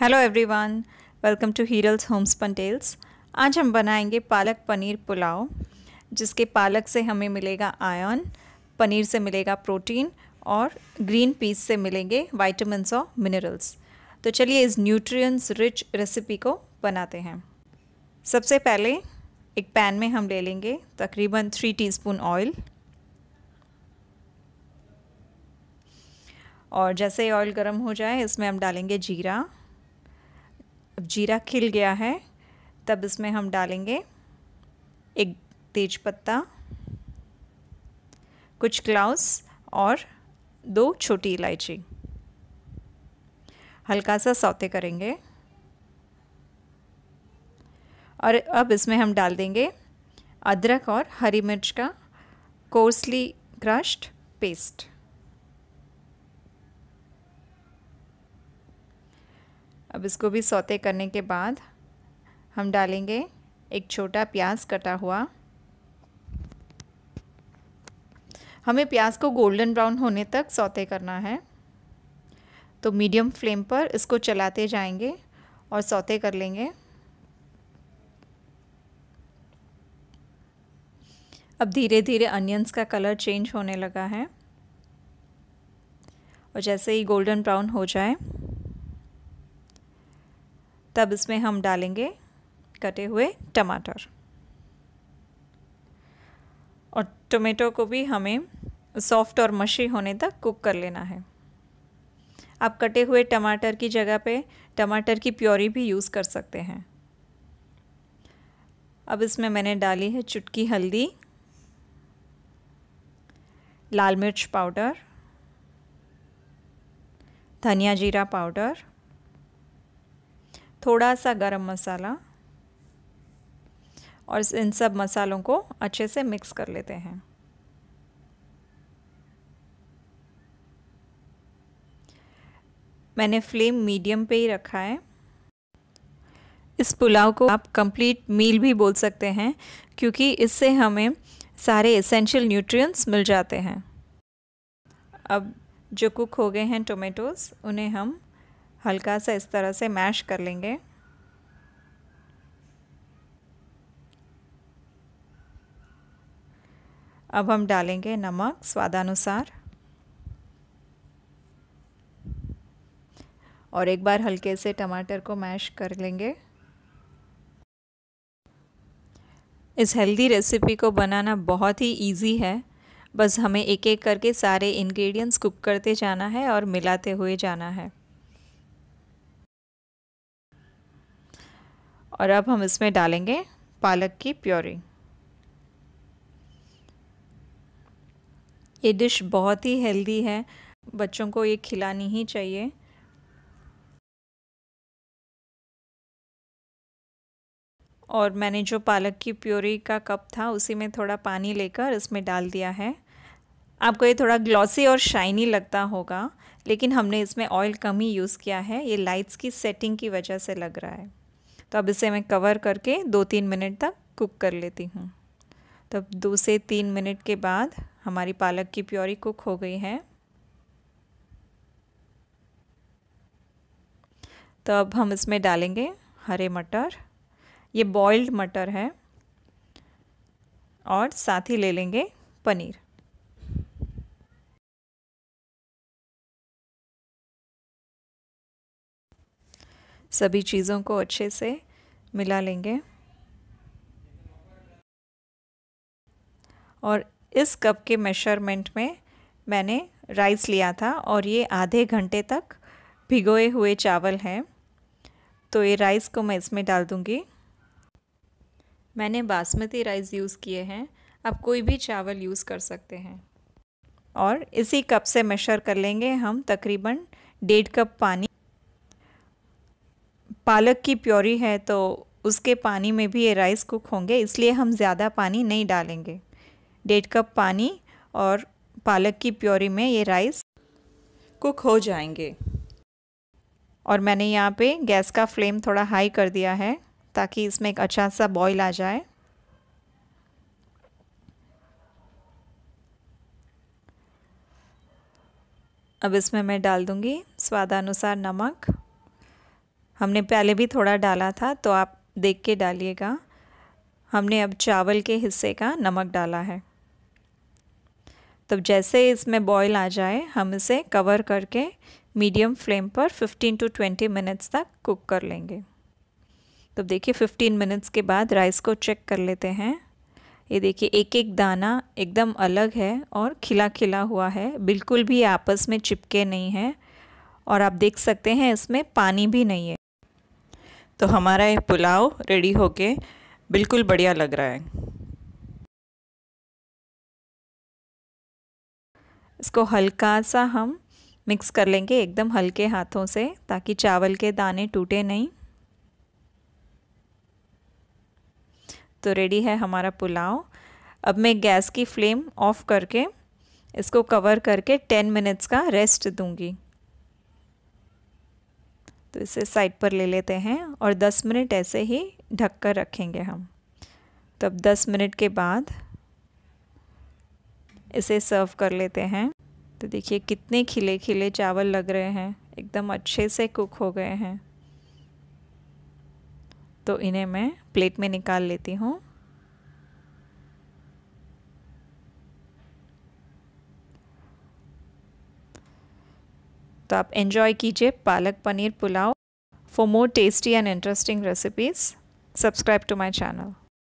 hello everyone welcome to Hiral's homes tales आज हम बनाएंगे पालक पनीर पुलाव जिसके पालक से हमें मिलेगा आयन पनीर से मिलेगा प्रोटीन और ग्रीन पीस से मिलेंगे वाइटमिनस और मिनरल्स तो चलिए इस न्यूट्रिएंट्स रिच रेसिपी को बनाते हैं सबसे पहले एक पैन में हम ले लेंगे तकरीबन थ्री टीस्पून ऑयल और जैसे ऑयल गर्म हो जाए इसमें हम डालेंगे जीरा जीरा खिल गया है तब इसमें हम डालेंगे एक तेज पत्ता कुछ क्लाउस और दो छोटी इलायची हल्का सा सौते करेंगे और अब इसमें हम डाल देंगे अदरक और हरी मिर्च का कोर्सली क्रश्ड पेस्ट अब इसको भी सौते करने के बाद हम डालेंगे एक छोटा प्याज कटा हुआ हमें प्याज को गोल्डन ब्राउन होने तक सौते करना है तो मीडियम फ्लेम पर इसको चलाते जाएंगे और सौते कर लेंगे अब धीरे धीरे अनियंस का कलर चेंज होने लगा है और जैसे ही गोल्डन ब्राउन हो जाए तब इसमें हम डालेंगे कटे हुए टमाटर और टोमेटो को भी हमें सॉफ्ट और मशी होने तक कुक कर लेना है आप कटे हुए टमाटर की जगह पे टमाटर की प्योरी भी यूज़ कर सकते हैं अब इसमें मैंने डाली है चुटकी हल्दी लाल मिर्च पाउडर धनिया जीरा पाउडर थोड़ा सा गरम मसाला और इन सब मसालों को अच्छे से मिक्स कर लेते हैं मैंने फ्लेम मीडियम पे ही रखा है इस पुलाव को आप कंप्लीट मील भी बोल सकते हैं क्योंकि इससे हमें सारे एसेंशियल न्यूट्रिएंट्स मिल जाते हैं अब जो कुक हो गए हैं टोमेटोज़ उन्हें हम हल्का सा इस तरह से मैश कर लेंगे अब हम डालेंगे नमक स्वादानुसार और एक बार हल्के से टमाटर को मैश कर लेंगे इस हेल्दी रेसिपी को बनाना बहुत ही इजी है बस हमें एक एक करके सारे इंग्रेडिएंट्स कुक करते जाना है और मिलाते हुए जाना है और अब हम इसमें डालेंगे पालक की प्योरी ये डिश बहुत ही हेल्दी है बच्चों को ये खिलानी ही चाहिए और मैंने जो पालक की प्योरी का कप था उसी में थोड़ा पानी लेकर इसमें डाल दिया है आपको ये थोड़ा ग्लॉसी और शाइनी लगता होगा लेकिन हमने इसमें ऑयल कम ही यूज़ किया है ये लाइट्स की सेटिंग की वजह से लग रहा है तो अब इसे मैं कवर करके दो तीन मिनट तक कुक कर लेती हूँ तब तो दो से तीन मिनट के बाद हमारी पालक की प्योरी कुक हो गई है तो अब हम इसमें डालेंगे हरे मटर ये बॉइल्ड मटर है और साथ ही ले लेंगे पनीर सभी चीज़ों को अच्छे से मिला लेंगे और इस कप के मेजरमेंट में मैंने राइस लिया था और ये आधे घंटे तक भिगोए हुए चावल हैं तो ये राइस को मैं इसमें डाल दूँगी मैंने बासमती राइस यूज़ किए हैं आप कोई भी चावल यूज़ कर सकते हैं और इसी कप से मेशर कर लेंगे हम तकरीबन डेढ़ कप पानी पालक की प्योरी है तो उसके पानी में भी ये राइस कुक होंगे इसलिए हम ज़्यादा पानी नहीं डालेंगे डेढ़ कप पानी और पालक की प्योरी में ये राइस कुक हो जाएंगे और मैंने यहाँ पे गैस का फ्लेम थोड़ा हाई कर दिया है ताकि इसमें एक अच्छा सा बॉईल आ जाए अब इसमें मैं डाल दूँगी स्वादानुसार नमक हमने पहले भी थोड़ा डाला था तो आप देख के डालिएगा हमने अब चावल के हिस्से का नमक डाला है तो जैसे इसमें बॉईल आ जाए हम इसे कवर करके मीडियम फ्लेम पर 15 टू 20 मिनट्स तक कुक कर लेंगे तो देखिए 15 मिनट्स के बाद राइस को चेक कर लेते हैं ये देखिए एक एक दाना एकदम अलग है और खिला खिला हुआ है बिल्कुल भी आपस में चिपके नहीं है और आप देख सकते हैं इसमें पानी भी नहीं है तो हमारा ये पुलाव रेडी होके बिल्कुल बढ़िया लग रहा है इसको हल्का सा हम मिक्स कर लेंगे एकदम हल्के हाथों से ताकि चावल के दाने टूटे नहीं तो रेडी है हमारा पुलाव अब मैं गैस की फ्लेम ऑफ करके इसको कवर करके टेन मिनट्स का रेस्ट दूंगी तो इसे साइड पर ले लेते हैं और 10 मिनट ऐसे ही ढक कर रखेंगे हम तो अब 10 मिनट के बाद इसे सर्व कर लेते हैं तो देखिए कितने खिले खिले चावल लग रहे हैं एकदम अच्छे से कुक हो गए हैं तो इन्हें मैं प्लेट में निकाल लेती हूँ तो आप एंजॉय कीजिए palak paneer pulao for more tasty and interesting recipes subscribe to my channel